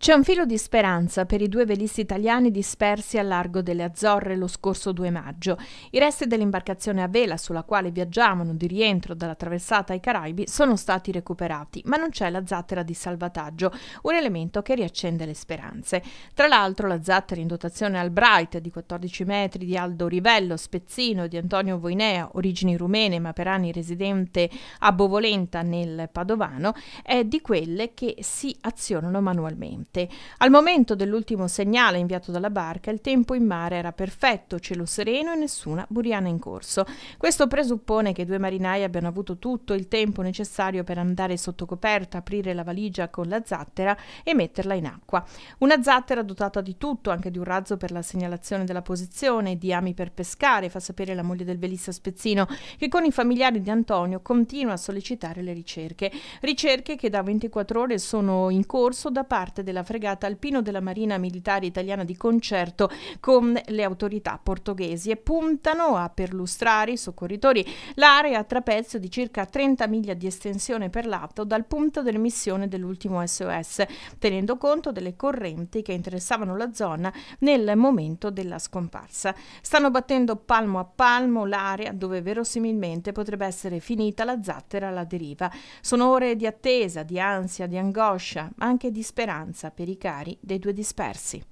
C'è un filo di speranza per i due velisti italiani dispersi al largo delle Azzorre lo scorso 2 maggio. I resti dell'imbarcazione a vela sulla quale viaggiavano di rientro dalla traversata ai Caraibi sono stati recuperati, ma non c'è la zattera di salvataggio, un elemento che riaccende le speranze. Tra l'altro la zattera in dotazione al Bright di 14 metri di Aldo Rivello, spezzino di Antonio Voinea, origini rumene ma per anni residente a Bovolenta nel Padovano, è di quelle che si azionano manualmente costante. Al momento dell'ultimo segnale inviato dalla barca, il tempo in mare era perfetto, cielo sereno e nessuna buriana in corso. Questo presuppone che i due marinai abbiano avuto tutto il tempo necessario per andare sotto coperta, aprire la valigia con la zattera e metterla in acqua. Una zattera dotata di tutto, anche di un razzo per la segnalazione della posizione, di ami per pescare, fa sapere la moglie del velista Spezzino, che con i familiari di Antonio continua a sollecitare le ricerche. Ricerche che da 24 ore sono in corso da parte della della fregata alpino della Marina Militare Italiana di concerto con le autorità portoghesi e puntano a perlustrare i soccorritori l'area a trapezio di circa 30 miglia di estensione per lato dal punto dell'emissione dell'ultimo SOS, tenendo conto delle correnti che interessavano la zona nel momento della scomparsa. Stanno battendo palmo a palmo l'area dove verosimilmente potrebbe essere finita la zattera alla deriva. Sono ore di attesa, di ansia, di angoscia, ma anche di speranza per i cari dei due dispersi.